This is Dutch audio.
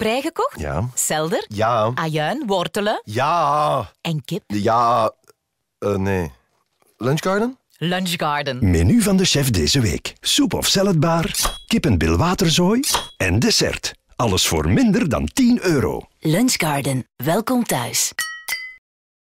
Prei gekocht? Ja. Selder? Ja. Ajuin, wortelen? Ja. En kip? Ja, eh, nee. Lunchgarden? Lunchgarden. Menu van de chef deze week. Soep of saladbar, kip en bilwaterzooi en dessert. Alles voor minder dan 10 euro. Lunchgarden. Welkom thuis.